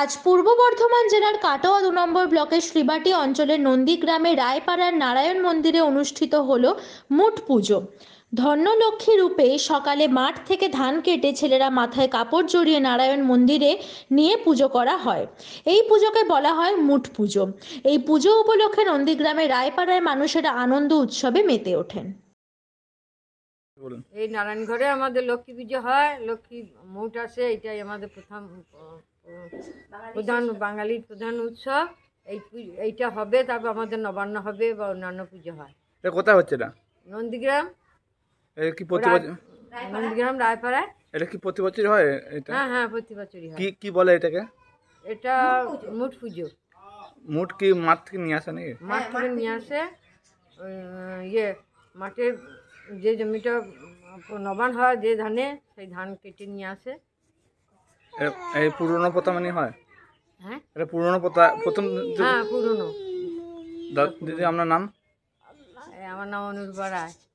আজ পূর্ব বর্ধমান জেলার কাটোয়া দু নম্বর ব্লকের শ্রীবাটি অঞ্চলের নন্দীগ্রামে রায়পাড়ার নারায়ণ মন্দিরে অনুষ্ঠিত হল মুঠ পুজো ধন্যলক্ষ্মী রূপে সকালে মাঠ থেকে ধান কেটে ছেলেরা মাথায় কাপড় জড়িয়ে নারায়ণ মন্দিরে নিয়ে পুজো করা হয় এই পুজোকে বলা হয় মুঠ পুজো এই পুজো উপলক্ষে নন্দীগ্রামে রায়পাড়ায় মানুষেরা আনন্দ উৎসবে মেতে ওঠেন এই নারায়ণঘরে আমাদের লক্ষ্মী পুজো হয় লক্ষ্মী মুঠ আসে এটাই আমাদের প্রথম প্রধান বাঙালির প্রধান উৎসব এই এইটা হবে তারপর আমাদের নবান্ন হবে বা অন্যান্য পুজো হয় কোথায় হচ্ছে না নন্দীগ্রাম কি নন্দীগ্রাম রায়পাড়ায় এটা কি প্রতি বছরই হয় এটা হ্যাঁ হ্যাঁ প্রতি বছরই হয় কি কি বলে এটাকে এটা মুট পুজো মুট কি মাঠ থেকে নিয়ে আসে নাকি মাঠ থেকে নিয়ে আসে ইয়ে মাঠে যে জমিটা নবান হয় যে ধানে সেই ধান কেটে নিয়ে আসে এই পুরনো পোতা মানে হয় হ্যাঁ এটা পুরনো পোতা প্রথম হ্যাঁ পুরনো দিদি আপনার নাম আমার নাম অনুরূপা রায়